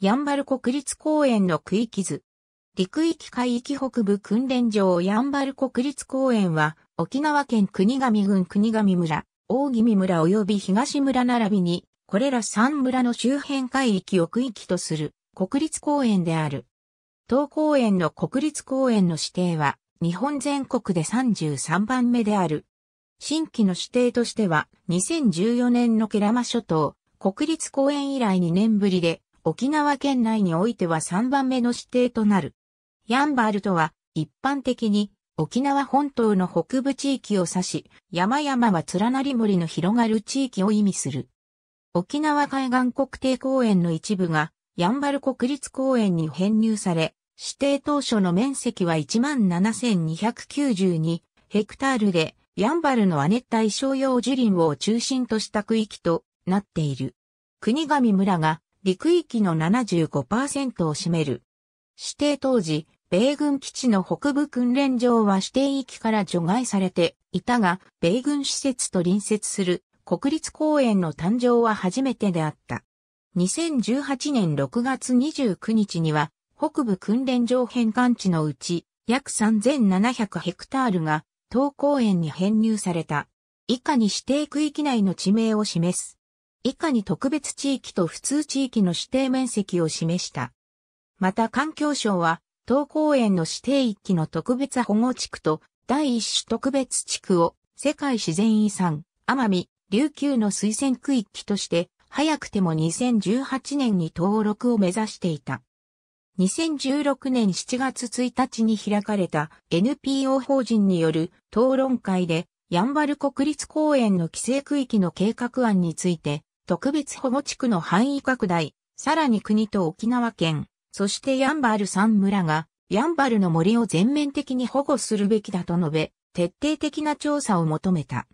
ヤンバル国立公園の区域図。陸域海域北部訓練場ヤンバル国立公園は、沖縄県国神郡国神村、大宜味村及び東村並びに、これら3村の周辺海域を区域とする国立公園である。当公園の国立公園の指定は、日本全国で33番目である。新規の指定としては、2014年のケラマ諸島、国立公園以来2年ぶりで、沖縄県内においては3番目の指定となる。ヤンバルとは、一般的に、沖縄本島の北部地域を指し、山々は連なり森の広がる地域を意味する。沖縄海岸国定公園の一部が、やんばる国立公園に編入され、指定当初の面積は17,292ヘクタールで、やんばるの亜熱帯商用樹林を中心とした区域となっている。国神村が陸域の75%を占める。指定当時、米軍基地の北部訓練場は指定域から除外されていたが、米軍施設と隣接する国立公園の誕生は初めてであった。2018年6月29日には、北部訓練場返還地のうち、約3700ヘクタールが、東公園に編入された。以下に指定区域内の地名を示す。以下に特別地域と普通地域の指定面積を示した。また環境省は、東公園の指定域の特別保護地区と第一種特別地区を世界自然遺産、奄美、琉球の推薦区域として、早くても2018年に登録を目指していた。2016年7月1日に開かれた NPO 法人による討論会で、やんばる国立公園の規制区域の計画案について、特別保護地区の範囲拡大、さらに国と沖縄県、そしてヤンバル3村が、ヤンバルの森を全面的に保護するべきだと述べ、徹底的な調査を求めた。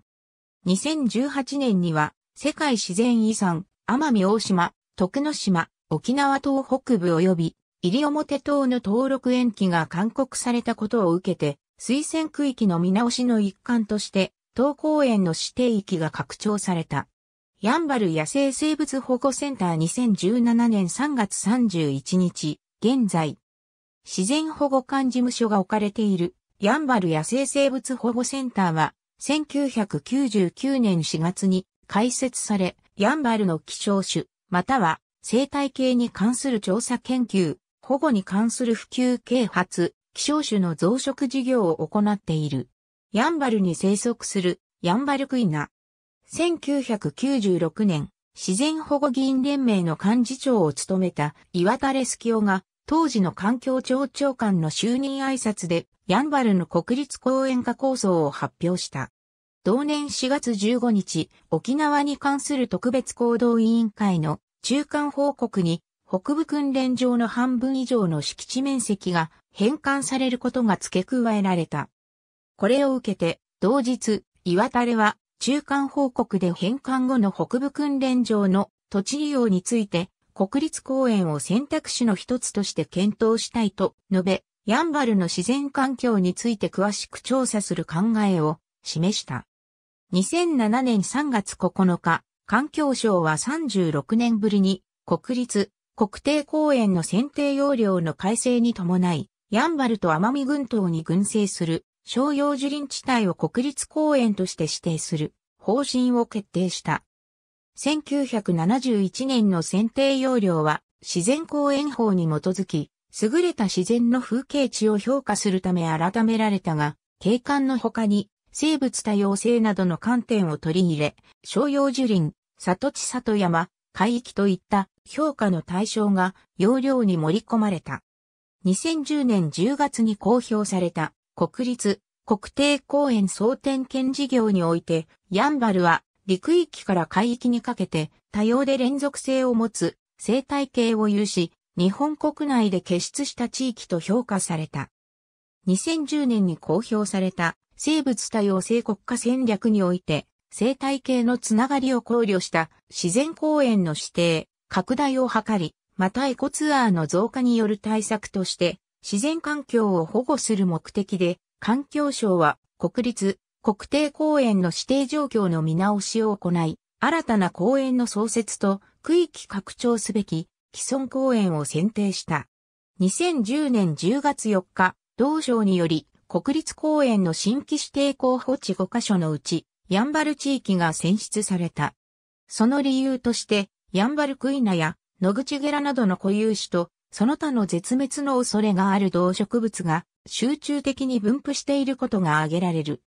2018年には、世界自然遺産、奄美大島、徳之島、沖縄島北部及び、西表島の登録延期が勧告されたことを受けて、推薦区域の見直しの一環として、当公園の指定域が拡張された。ヤンバル野生生物保護センター2017年3月31日、現在、自然保護官事務所が置かれているヤンバル野生生物保護センターは、1999年4月に開設され、ヤンバルの希少種、または生態系に関する調査研究、保護に関する普及啓発、希少種の増殖事業を行っている。ヤンバルに生息するヤンバルクイナ、1996年、自然保護議員連盟の幹事長を務めた岩田レスキオが、当時の環境庁長官の就任挨拶で、ヤンバルの国立公園化構想を発表した。同年4月15日、沖縄に関する特別行動委員会の中間報告に、北部訓練場の半分以上の敷地面積が返還されることが付け加えられた。これを受けて、同日、岩垂れは中間報告で返還後の北部訓練場の土地利用について、国立公園を選択肢の一つとして検討したいと述べ、ヤンバルの自然環境について詳しく調査する考えを示した。2007年3月9日、環境省は36年ぶりに国立国定公園の選定要領の改正に伴い、ヤンバルと奄美群島に群生する商用樹林地帯を国立公園として指定する方針を決定した。1971年の選定要領は自然公園法に基づき、優れた自然の風景地を評価するため改められたが、景観の他に生物多様性などの観点を取り入れ、商用樹林、里地里山、海域といった評価の対象が要領に盛り込まれた。2010年10月に公表された国立国定公園総点検事業において、ヤンバルは陸域から海域にかけて多様で連続性を持つ生態系を有し、日本国内で結出した地域と評価された。2010年に公表された生物多様性国家戦略において、生態系のつながりを考慮した自然公園の指定、拡大を図り、またエコツアーの増加による対策として、自然環境を保護する目的で、環境省は国立国定公園の指定状況の見直しを行い、新たな公園の創設と区域拡張すべき既存公園を選定した。2010年10月4日、同省により国立公園の新規指定候補地5カ所のうち、ヤンバル地域が選出された。その理由として、ヤンバルクイナや野口ゲラなどの固有種とその他の絶滅の恐れがある動植物が集中的に分布していることが挙げられる。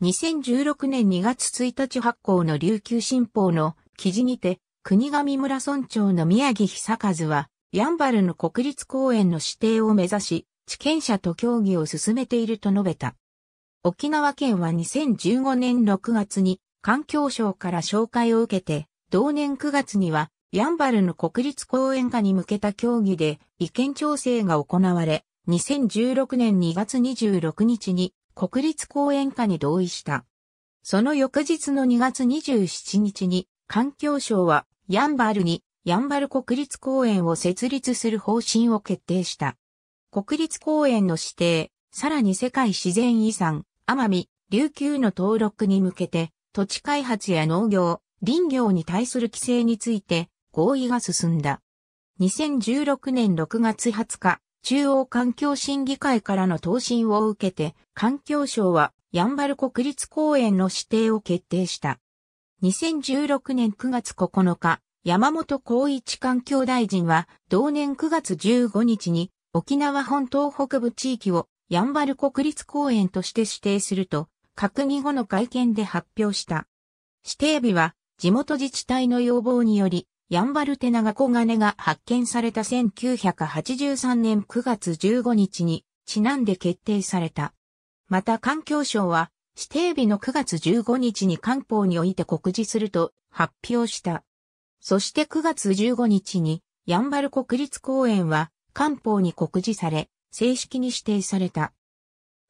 2016年2月1日発行の琉球新報の記事にて、国神村村長の宮城久和は、ヤンバルの国立公園の指定を目指し、地権者と協議を進めていると述べた。沖縄県は2015年6月に環境省から紹介を受けて、同年9月にはヤンバルの国立公園化に向けた協議で意見調整が行われ、2016年2月26日に国立公園化に同意した。その翌日の2月27日に環境省はヤンバルにヤンバル国立公園を設立する方針を決定した。国立公園の指定、さらに世界自然遺産、奄美、琉球の登録に向けて土地開発や農業、林業に対する規制について合意が進んだ。2016年6月20日、中央環境審議会からの答申を受けて、環境省はヤンバル国立公園の指定を決定した。2016年9月9日、山本光一環境大臣は、同年9月15日に、沖縄本島北部地域を、ヤンバル国立公園として指定すると、閣議後の会見で発表した。指定日は、地元自治体の要望により、ヤンバルテナガコガネが発見された1983年9月15日にちなんで決定された。また環境省は指定日の9月15日に官報において告示すると発表した。そして9月15日にヤンバル国立公園は官報に告示され正式に指定された。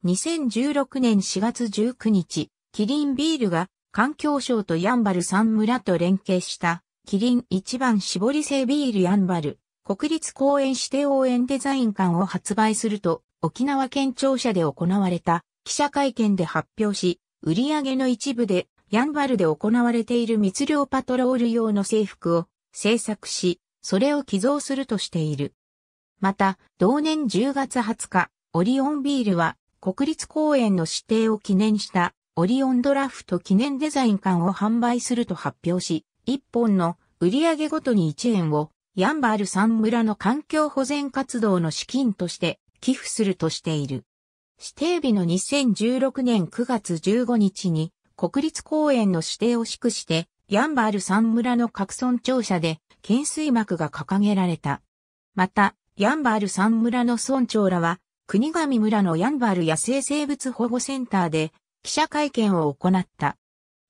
2016年4月19日、キリンビールが環境省とヤンバル三村と連携したキリン一番絞り製ビールヤンバル、国立公園指定応援デザイン館を発売すると、沖縄県庁舎で行われた記者会見で発表し、売り上げの一部で、ヤンバルで行われている密漁パトロール用の制服を制作し、それを寄贈するとしている。また、同年10月20日、オリオンビールは、国立公園の指定を記念した、オリオンドラフト記念デザイン館を販売すると発表し、1本の売上ごとに1円をヤンバール山村の環境保全活動の資金として寄付するとしている。指定日の2016年9月15日に国立公園の指定を祝して、ヤンバール山村の各村庁舎で懸垂幕が掲げられた。また、ヤンバール山村の村長らは、国神村のヤンバール野生生物保護センターで記者会見を行った。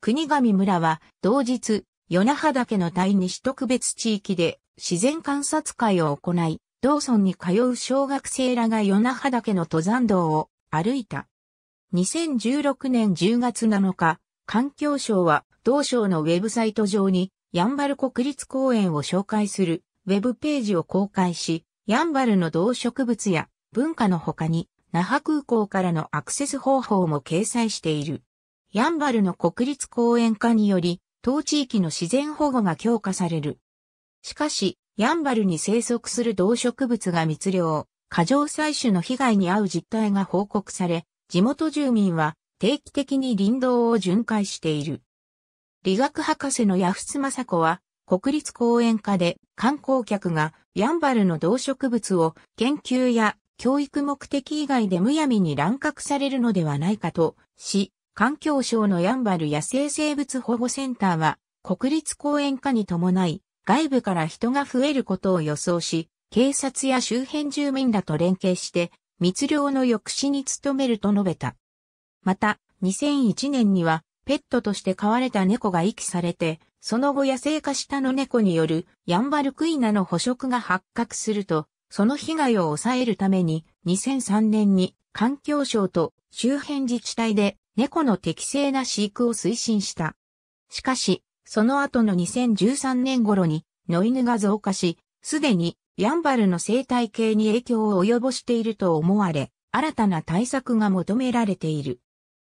国神村は同日与那覇岳の二西特別地域で自然観察会を行い、道村に通う小学生らが与那覇岳の登山道を歩いた。2016年10月7日、環境省は同省のウェブサイト上にやんばる国立公園を紹介するウェブページを公開し、やんばるの動植物や文化の他に那覇空港からのアクセス方法も掲載している。やんばるの国立公園化により当地域の自然保護が強化される。しかし、ヤンバルに生息する動植物が密漁、過剰採取の被害に遭う実態が報告され、地元住民は定期的に林道を巡回している。理学博士の八マサ子は、国立公園課で観光客がヤンバルの動植物を研究や教育目的以外でむやみに乱獲されるのではないかとし、環境省のヤンバル野生生物保護センターは、国立公園化に伴い、外部から人が増えることを予想し、警察や周辺住民らと連携して、密漁の抑止に努めると述べた。また、2001年には、ペットとして飼われた猫が遺棄されて、その後野生化したの猫によるヤンバルクイナの捕食が発覚すると、その被害を抑えるために2003年に環境省と周辺自治体で猫の適正な飼育を推進した。しかし、その後の2013年頃に野犬が増加し、すでにヤンバルの生態系に影響を及ぼしていると思われ、新たな対策が求められている。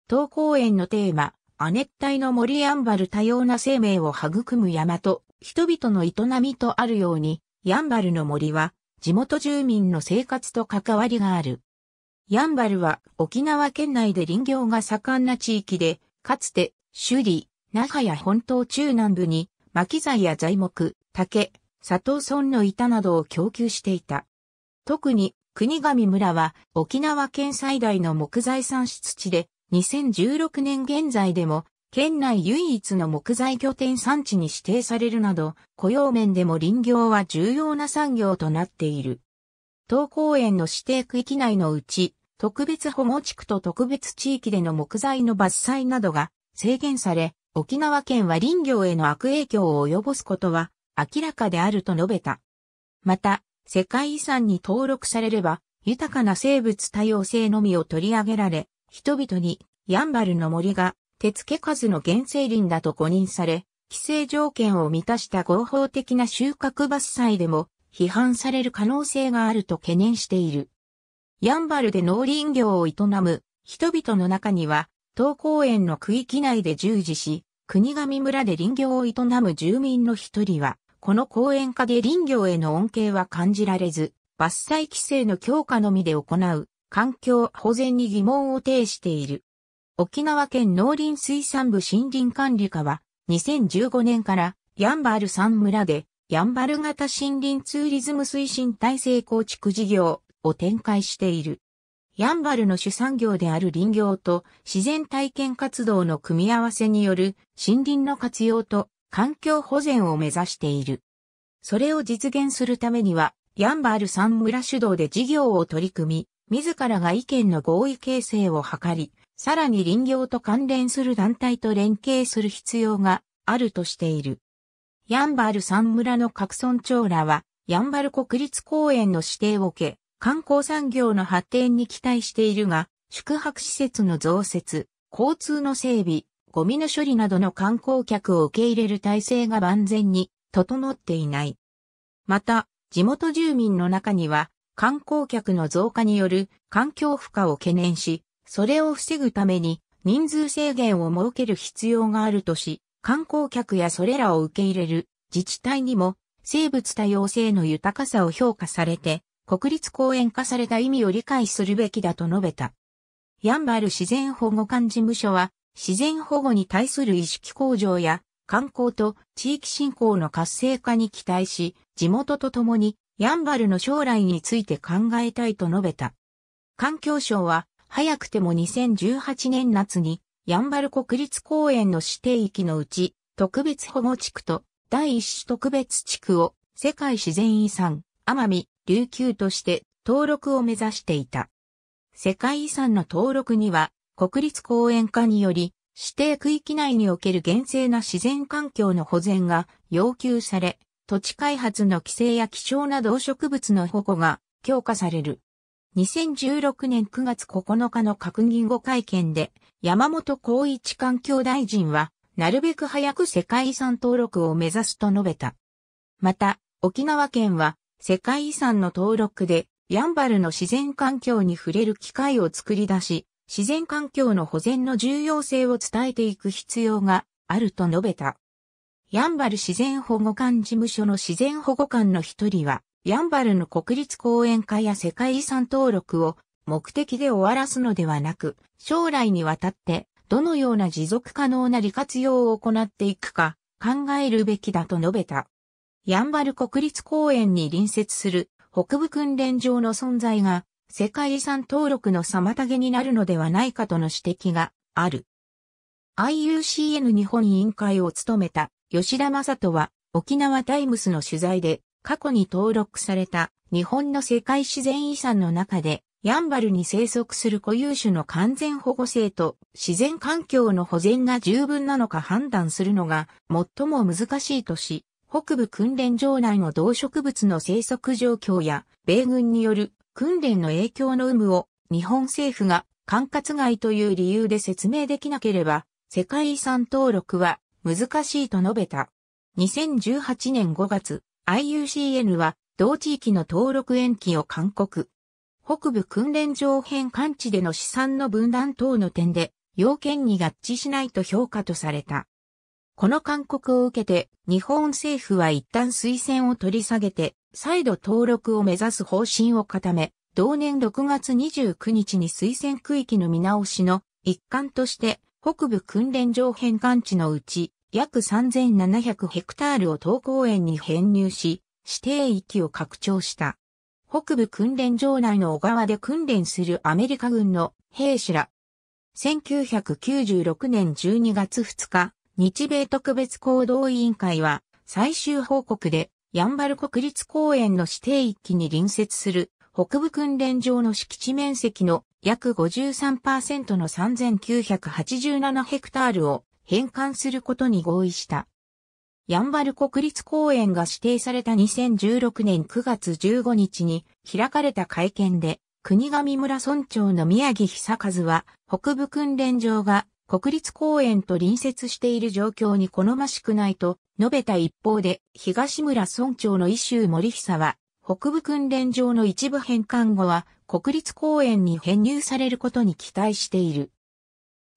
当公園のテーマ、亜熱帯の森ヤンバル多様な生命を育む山と、人々の営みとあるように、ヤンバルの森は、地元住民の生活と関わりがある。ヤンバルは沖縄県内で林業が盛んな地域で、かつて首里、那覇や本島中南部に、巻材や材木、竹、佐藤村の板などを供給していた。特に国神村は沖縄県最大の木材産出地で、2016年現在でも県内唯一の木材拠点産地に指定されるなど、雇用面でも林業は重要な産業となっている。東公園の指定区域内のうち、特別保護地区と特別地域での木材の伐採などが制限され、沖縄県は林業への悪影響を及ぼすことは明らかであると述べた。また、世界遺産に登録されれば、豊かな生物多様性のみを取り上げられ、人々にやんばるの森が手付数の原生林だと誤認され、規制条件を満たした合法的な収穫伐採でも批判される可能性があると懸念している。ヤンバルで農林業を営む人々の中には、東公園の区域内で従事し、国神村で林業を営む住民の一人は、この公園下で林業への恩恵は感じられず、伐採規制の強化のみで行う環境保全に疑問を呈している。沖縄県農林水産部森林管理課は2015年からヤンバル山村でヤンバル型森林ツーリズム推進体制構築事業を展開している。ヤンバルの主産業である林業と自然体験活動の組み合わせによる森林の活用と環境保全を目指している。それを実現するためには、ヤンバル三村主導で事業を取り組み、自らが意見の合意形成を図り、さらに林業と関連する団体と連携する必要があるとしている。ヤンバル三村の各村長らは、ヤンバル国立公園の指定を受け、観光産業の発展に期待しているが、宿泊施設の増設、交通の整備、ゴミの処理などの観光客を受け入れる体制が万全に整っていない。また、地元住民の中には、観光客の増加による環境負荷を懸念し、それを防ぐために人数制限を設ける必要があるとし、観光客やそれらを受け入れる自治体にも生物多様性の豊かさを評価されて国立公園化された意味を理解するべきだと述べた。やんばる自然保護官事務所は、自然保護に対する意識向上や、観光と地域振興の活性化に期待し、地元と共に、やんばるの将来について考えたいと述べた。環境省は、早くても2018年夏に、やんばる国立公園の指定域のうち、特別保護地区と第一種特別地区を世界自然遺産、奄美、琉球として登録を目指していた。世界遺産の登録には、国立公園化により、指定区域内における厳正な自然環境の保全が要求され、土地開発の規制や希少な動植物の保護が強化される。2016年9月9日の閣議後会見で、山本光一環境大臣は、なるべく早く世界遺産登録を目指すと述べた。また、沖縄県は世界遺産の登録で、やんばるの自然環境に触れる機会を作り出し、自然環境の保全の重要性を伝えていく必要があると述べた。やんばる自然保護官事務所の自然保護官の一人は、やんばるの国立公園化や世界遺産登録を目的で終わらすのではなく、将来にわたってどのような持続可能な利活用を行っていくか考えるべきだと述べた。ヤンバル国立公園に隣接する北部訓練場の存在が世界遺産登録の妨げになるのではないかとの指摘がある。IUCN 日本委員会を務めた吉田正人は沖縄タイムスの取材で過去に登録された日本の世界自然遺産の中でヤンバルに生息する固有種の完全保護性と自然環境の保全が十分なのか判断するのが最も難しいとし、北部訓練場内の動植物の生息状況や、米軍による訓練の影響の有無を日本政府が管轄外という理由で説明できなければ、世界遺産登録は難しいと述べた。2018年5月、IUCN は同地域の登録延期を勧告。北部訓練場編間地での資産の分断等の点で、要件に合致しないと評価とされた。この勧告を受けて、日本政府は一旦推薦を取り下げて、再度登録を目指す方針を固め、同年6月29日に推薦区域の見直しの一環として、北部訓練場返還地のうち、約3700ヘクタールを東公園に編入し、指定域を拡張した。北部訓練場内の小川で訓練するアメリカ軍の兵士ら。1996年12月2日、日米特別行動委員会は最終報告でヤンバル国立公園の指定域に隣接する北部訓練場の敷地面積の約53%の3987ヘクタールを返還することに合意した。ヤンバル国立公園が指定された2016年9月15日に開かれた会見で、国上村村長の宮城久和は、北部訓練場が国立公園と隣接している状況に好ましくないと述べた一方で、東村村長の伊州森久は、北部訓練場の一部返還後は国立公園に編入されることに期待している。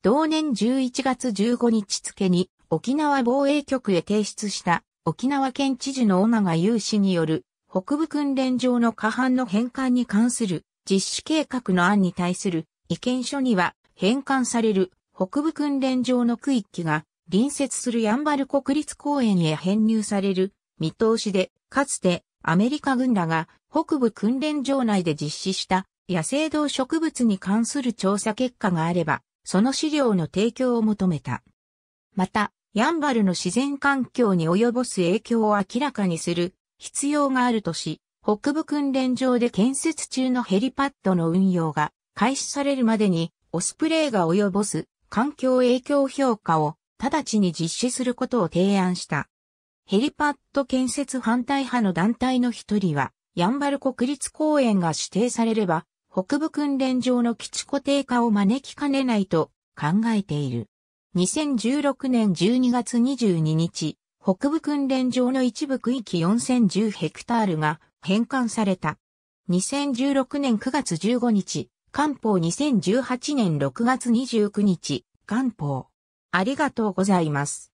同年11月15日付に沖縄防衛局へ提出した沖縄県知事の尾が有志による北部訓練場の過半の返還に関する実施計画の案に対する意見書には返還される北部訓練場の区域が隣接するヤンバル国立公園へ編入される見通しで、かつてアメリカ軍らが北部訓練場内で実施した野生動植物に関する調査結果があれば、その資料の提供を求めた。また、ヤンバルの自然環境に及ぼす影響を明らかにする必要があるとし、北部訓練場で建設中のヘリパッドの運用が開始されるまでにオスプレイが及ぼす環境影響評価を直ちに実施することを提案した。ヘリパッド建設反対派の団体の一人は、ヤンバル国立公園が指定されれば、北部訓練場の基地固定化を招きかねないと考えている。2016年12月22日、北部訓練場の一部区域4010ヘクタールが返還された。2016年9月15日、官報2018年6月29日、官報。ありがとうございます。